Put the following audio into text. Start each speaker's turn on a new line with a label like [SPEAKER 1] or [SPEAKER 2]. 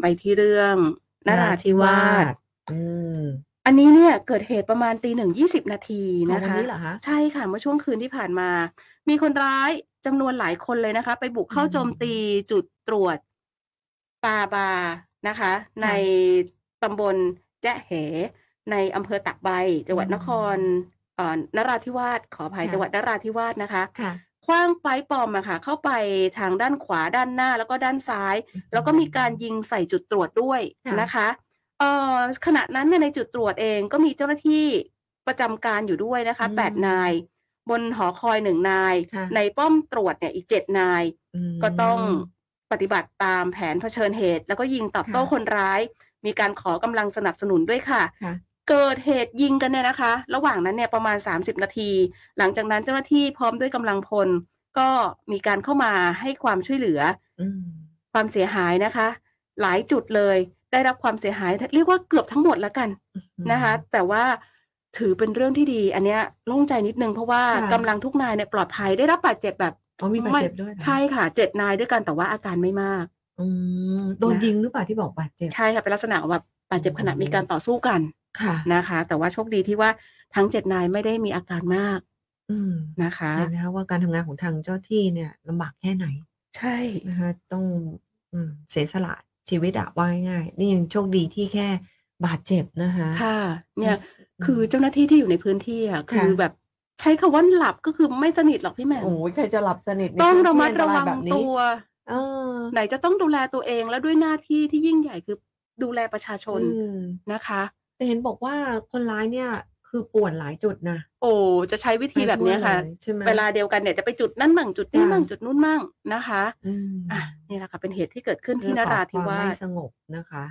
[SPEAKER 1] ไปที่เรื่องนาราธิวาสอันนี้เนี่ยเกิดเหตุประมาณตีหนึ่งยี่สิบนาทีนะคะ ใช่ค่ะ เมื่อช่วงคืนที่ผ่านมา มีคนร้ายจำนวนหลายคนเลยนะคะ ไปบุกเข้าโจมตีจุดตรวจปาบานะคะ ในตำบลแจ๊เหในอำเภอตักใบจังหวัดนครนราธิวาสขออภัยจังหวัดนราธิวาสนะคะคว้างไฟปอมอะค่ะเข้าไปทางด้านขวาด้านหน้าแล้วก็ด้านซ้าย แล้วก็มีการยิงใส่จุดตรวจด้วยนะคะเอ่อขณะนั้นเนี่ยในจุดตรวจเองก็มีเจ้าหน้าที่ประจำการอยู่ด้วยนะคะแปดนายบนหอคอยหนึ่งนาย ในป้อมตรวจเนี่ยอีกเจ็ดนายก็ต้องปฏิบัติตามแผนเผชิญเหตุ แล้วก็ยิงตอบโต้คนร้าย มีการขอกำลังสนับสนุนด้วยค่ะเกิดเหตุยิงกันเนี่ยนะคะ ระหว่างนั้นเนี่ยประมาณ30นาที หลังจากนั้นเจ้าหน้าที่พร้อมด้วยกำลังพลก็มีการเข้ามาให้ความช่วยเหลือความเสียหายนะคะ หลายจุดเลยได้รับความเสียหาย เรียกว่าเกือบทั้งหมดแล้วกันนะคะ แต่ว่าถือเป็นเรื่องที่ดี อันเนี้ยโล่งใจนิดนึงเพราะว่ากำลังทุกนายเนี่ยปลอดภัยได้รับบาดเจ็บแบบมีบาดเจ็บด้วยใช่ค่ะเจ็ดนายด้วยกันแต่ว่าอาการไม่มากโดนยิงหรือเปล่าที่บอกบาดเจ็บใช่ค่ะเป็นลักษณะแบบบาดเจ็บขณะมีการต่อสู้กันค่ะนะคะแต่ว่าโชคดีที่ว่าทั้งเจ็ดนายไม่ได้มีอาการมากนะคะเห็นนะคะ ว่าการทำงานของทางเจ้าที่เนี่ยลำบากแค่ไหน ใช่นะคะต้องเสียสละ ชีวิตอะว่าง่ายนี่ยังโชคดีที่แค่บาดเจ็บนะคะค่ะเนี่ยคือเจ้าหน้าที่ที่อยู่ในพื้นที่อะคือแบบใช้คำว่าหลับก็คือไม่สนิทหรอกพี่แม่โอ้ยใครจะหลับสนิทต้องระมัดระวังตัวไหนจะต้องดูแลตัวเองแล้วด้วยหน้าที่ที่ยิ่งใหญ่คือดูแลประชาชนนะคะแต่เห็นบอกว่าคนร้ายเนี่ยคือป่วนหลายจุดนะ โอ้ จะใช้วิธีแบบนี้ค่ะ เวลาเดียวกันเนี่ยจะไปจุดนั่นมั่ง จุด นี้มั่ง จุดนู้นมั่ง นะคะอ่ะนี่แหละค่ะ เป็นเหตุที่เกิดขึ้นที่นราธิวาสสงบนะคะ